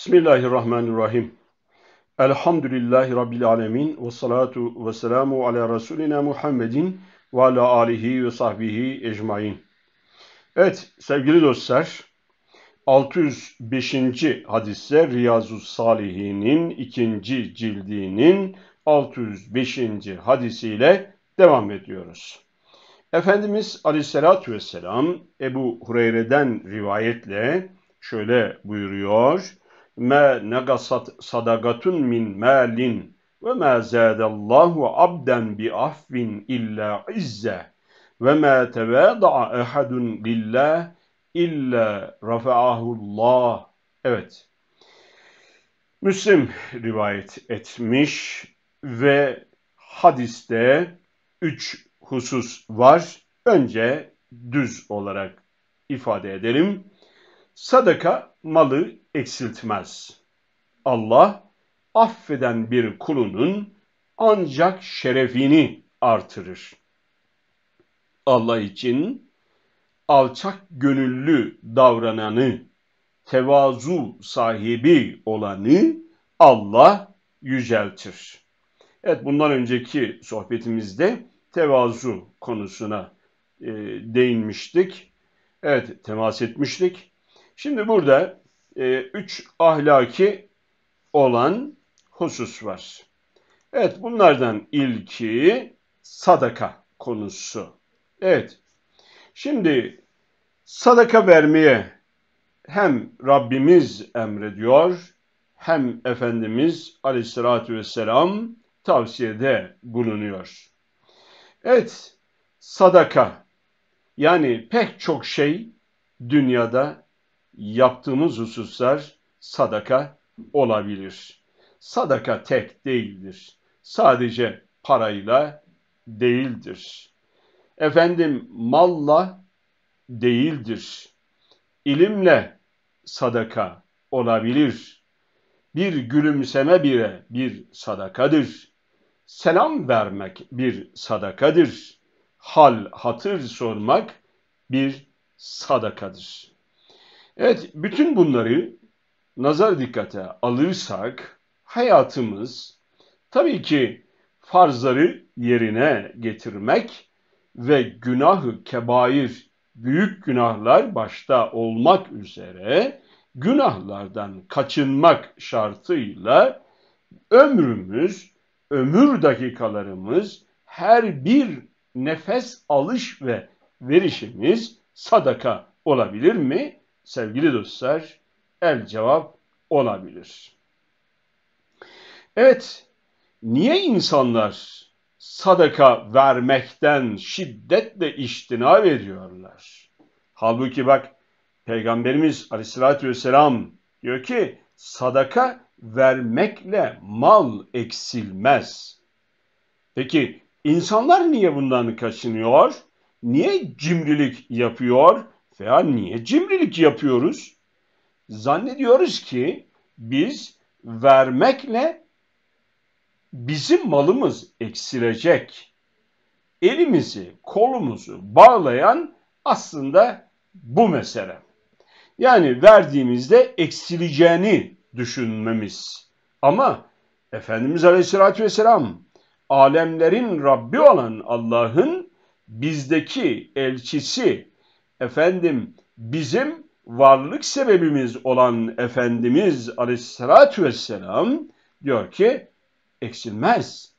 Bismillahirrahmanirrahim. Elhamdülillahi Rabbil alemin. Ve salatu ve selamu ala Resulina Muhammedin ve ala alihi ve sahbihi ecmain. Evet sevgili dostlar 605. hadise Riyazu Salihin'in ikinci cildinin 605. hadisiyle devam ediyoruz. Efendimiz Aleyhisselatü Vesselam Ebu Hureyre'den rivayetle şöyle buyuruyor ma negasat sadakatun min malin ve ma zadallahu abden bi affin illa izze ve ma tevada'a ehadun lillah illa rafa'ahullah. Evet. Müslim rivayet etmiş ve hadiste üç husus var. Önce düz olarak ifade edelim. Sadaka malı eksiltmez. Allah affeden bir kulunun ancak şerefini artırır. Allah için alçak gönüllü davrananı, tevazu sahibi olanı Allah yüceltir. Evet bundan önceki sohbetimizde tevazu konusuna e, değinmiştik. Evet temas etmiştik. Şimdi burada e, üç ahlaki olan husus var. Evet bunlardan ilki sadaka konusu. Evet şimdi sadaka vermeye hem Rabbimiz emrediyor hem Efendimiz aleyhissalatü vesselam tavsiyede bulunuyor. Evet sadaka yani pek çok şey dünyada yaptığımız hususlar sadaka olabilir. Sadaka tek değildir. Sadece parayla değildir. Efendim malla değildir. İlimle sadaka olabilir. Bir gülümseme bile bir sadakadır. Selam vermek bir sadakadır. Hal hatır sormak bir sadakadır. Evet, bütün bunları nazar dikkate alırsak hayatımız tabii ki farzları yerine getirmek ve günahı kebair, büyük günahlar başta olmak üzere günahlardan kaçınmak şartıyla ömrümüz, ömür dakikalarımız, her bir nefes alış ve verişimiz sadaka olabilir mi? sevgili dostlar el cevap olabilir. Evet, niye insanlar sadaka vermekten şiddetle iştinab ediyorlar? Halbuki bak Peygamberimiz aleyhissalatü vesselam diyor ki sadaka vermekle mal eksilmez. Peki insanlar niye bundan kaçınıyor? Niye cimrilik yapıyor? veya niye cimrilik yapıyoruz? Zannediyoruz ki biz vermekle bizim malımız eksilecek. Elimizi, kolumuzu bağlayan aslında bu mesele. Yani verdiğimizde eksileceğini düşünmemiz. Ama Efendimiz Aleyhisselatü Vesselam alemlerin Rabbi olan Allah'ın bizdeki elçisi efendim bizim varlık sebebimiz olan Efendimiz Aleyhisselatü Vesselam diyor ki eksilmez.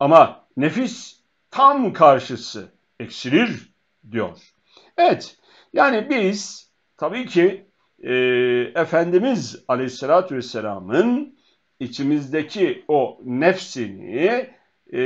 Ama nefis tam karşısı eksilir diyor. Evet yani biz tabii ki e, Efendimiz Aleyhisselatü Vesselam'ın içimizdeki o nefsini e,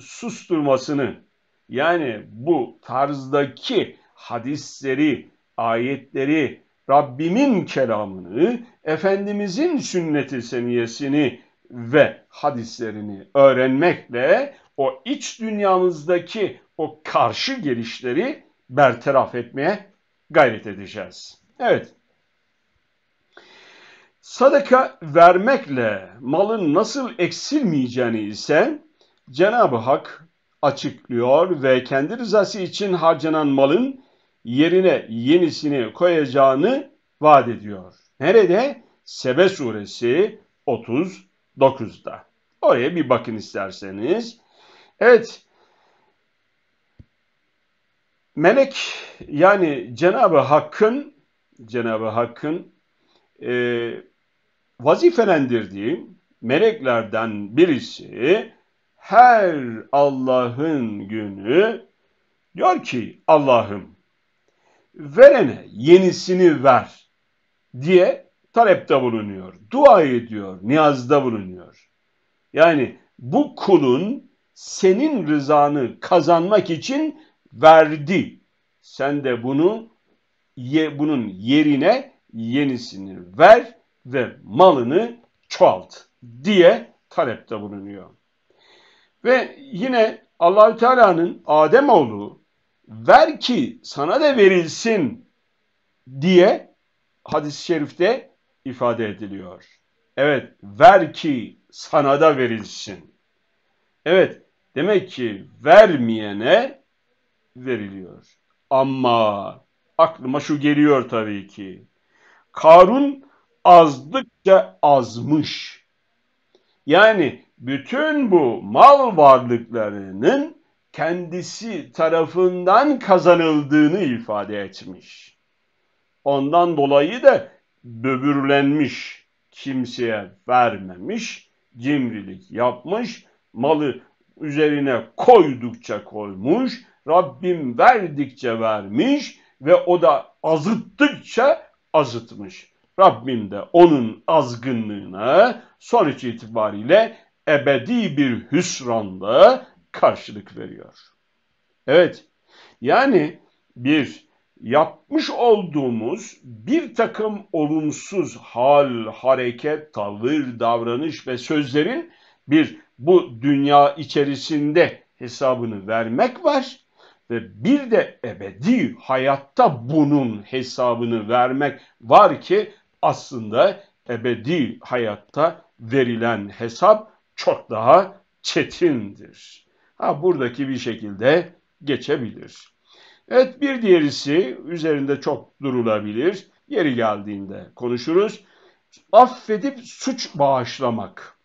susturmasını yani bu tarzdaki hadisleri, ayetleri, Rabbimin kelamını, Efendimizin sünneti seniyesini ve hadislerini öğrenmekle o iç dünyamızdaki o karşı gelişleri bertaraf etmeye gayret edeceğiz. Evet. Sadaka vermekle malın nasıl eksilmeyeceğini ise Cenab-ı Hak açıklıyor ve kendi rızası için harcanan malın yerine yenisini koyacağını vaat ediyor. Nerede? Sebe suresi 39'da. Oraya bir bakın isterseniz. Evet. Melek yani Cenab-ı Hakk'ın Cenab-ı Hakk'ın e, vazifelendirdiği meleklerden birisi her Allah'ın günü diyor ki Allah'ım verene yenisini ver diye talepte bulunuyor. Dua ediyor, niyazda bulunuyor. Yani bu kulun senin rızanı kazanmak için verdi. Sen de bunu ye, bunun yerine yenisini ver ve malını çoğalt diye talepte bulunuyor. Ve yine Allahü Teala'nın Adem oğlu ver ki sana da verilsin diye hadis-i şerifte ifade ediliyor. Evet, ver ki sana da verilsin. Evet, demek ki vermeyene veriliyor. Ama aklıma şu geliyor tabii ki. Karun azdıkça azmış. Yani bütün bu mal varlıklarının kendisi tarafından kazanıldığını ifade etmiş. Ondan dolayı da böbürlenmiş, kimseye vermemiş, cimrilik yapmış, malı üzerine koydukça koymuş, Rabbim verdikçe vermiş ve o da azıttıkça azıtmış. Rabbim de onun azgınlığına sonuç itibariyle ebedi bir hüsranla karşılık veriyor. Evet, yani bir yapmış olduğumuz bir takım olumsuz hal, hareket, tavır, davranış ve sözlerin bir bu dünya içerisinde hesabını vermek var ve bir de ebedi hayatta bunun hesabını vermek var ki aslında ebedi hayatta verilen hesap çok daha çetindir. Ha buradaki bir şekilde geçebilir. Evet bir diğerisi üzerinde çok durulabilir. Yeri geldiğinde konuşuruz. Affedip suç bağışlamak.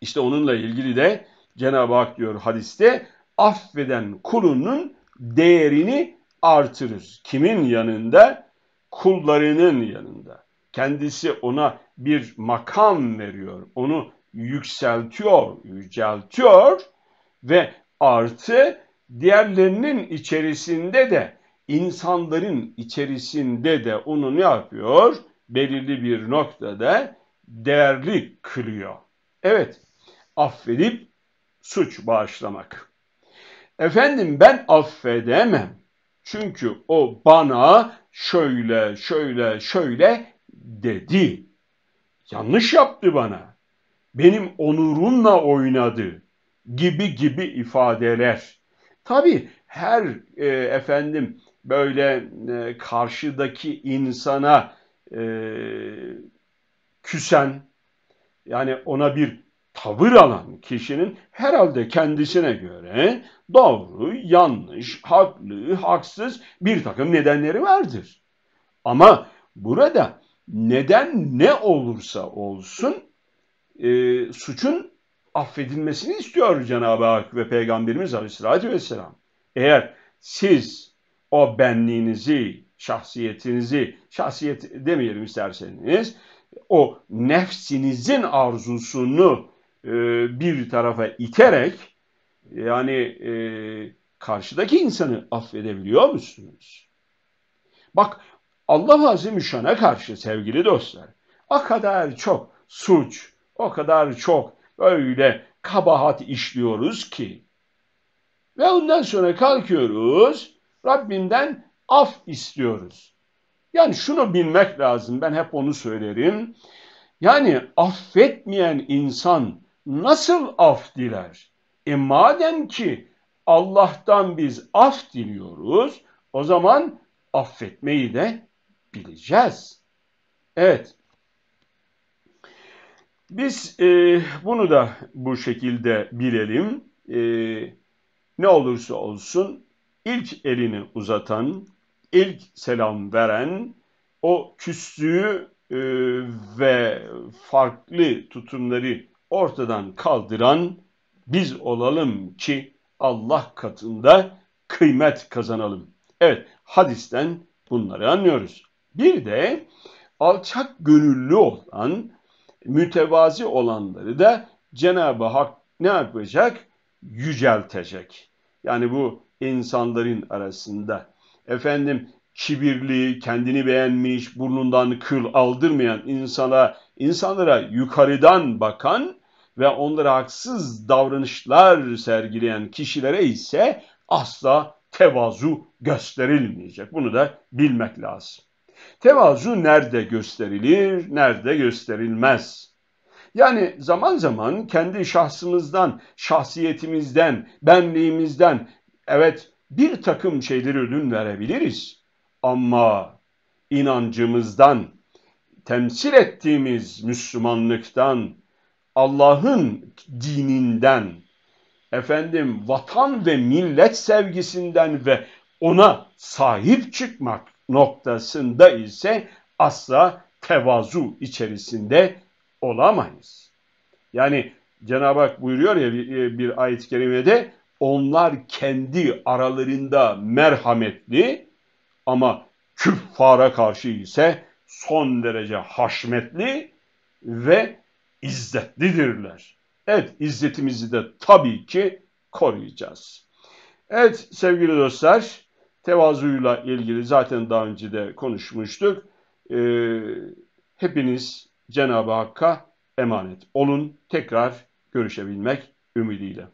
İşte onunla ilgili de Cenab-ı Hak diyor hadiste affeden kulunun değerini artırır. Kimin yanında? Kullarının yanında. Kendisi ona bir makam veriyor. Onu yükseltiyor, yüceltiyor ve artı diğerlerinin içerisinde de insanların içerisinde de onu ne yapıyor? Belirli bir noktada değerli kılıyor. Evet, affedip suç bağışlamak. Efendim ben affedemem. Çünkü o bana şöyle şöyle şöyle dedi. Yanlış yaptı bana benim onurumla oynadı gibi gibi ifadeler. Tabi her e, efendim böyle e, karşıdaki insana e, küsen yani ona bir tavır alan kişinin herhalde kendisine göre doğru, yanlış, haklı, haksız bir takım nedenleri vardır. Ama burada neden ne olursa olsun e, suçun affedilmesini istiyor Cenab-ı Hak ve Peygamberimiz Aleyhisselatü Vesselam. Eğer siz o benliğinizi, şahsiyetinizi, şahsiyet demeyelim isterseniz, o nefsinizin arzusunu e, bir tarafa iterek yani e, karşıdaki insanı affedebiliyor musunuz? Bak Allah Azimüşşan'a karşı sevgili dostlar, kadar çok suç, o kadar çok öyle kabahat işliyoruz ki. Ve ondan sonra kalkıyoruz Rabbimden af istiyoruz. Yani şunu bilmek lazım ben hep onu söylerim. Yani affetmeyen insan nasıl af diler? E madem ki Allah'tan biz af diliyoruz o zaman affetmeyi de bileceğiz. Evet biz e, bunu da bu şekilde bilelim. E, ne olursa olsun ilk elini uzatan, ilk selam veren, o küslüğü e, ve farklı tutumları ortadan kaldıran biz olalım ki Allah katında kıymet kazanalım. Evet hadisten bunları anlıyoruz. Bir de alçak gönüllü olan mütevazi olanları da Cenab-ı Hak ne yapacak? Yüceltecek. Yani bu insanların arasında. Efendim kibirli, kendini beğenmiş, burnundan kıl aldırmayan insana, insanlara yukarıdan bakan ve onlara haksız davranışlar sergileyen kişilere ise asla tevazu gösterilmeyecek. Bunu da bilmek lazım. Tevazu nerede gösterilir, nerede gösterilmez? Yani zaman zaman kendi şahsımızdan, şahsiyetimizden, benliğimizden evet bir takım şeyleri ödün verebiliriz. Ama inancımızdan, temsil ettiğimiz Müslümanlıktan, Allah'ın dininden, efendim vatan ve millet sevgisinden ve ona sahip çıkmak noktasında ise asla tevazu içerisinde olamayız. Yani Cenab-ı Hak buyuruyor ya e, bir, ayet-i kerimede onlar kendi aralarında merhametli ama küffara karşı ise son derece haşmetli ve izzetlidirler. Evet izzetimizi de tabii ki koruyacağız. Evet sevgili dostlar Tevazuyla ilgili zaten daha önce de konuşmuştuk. E, hepiniz Cenab-ı Hakk'a emanet olun. Tekrar görüşebilmek ümidiyle.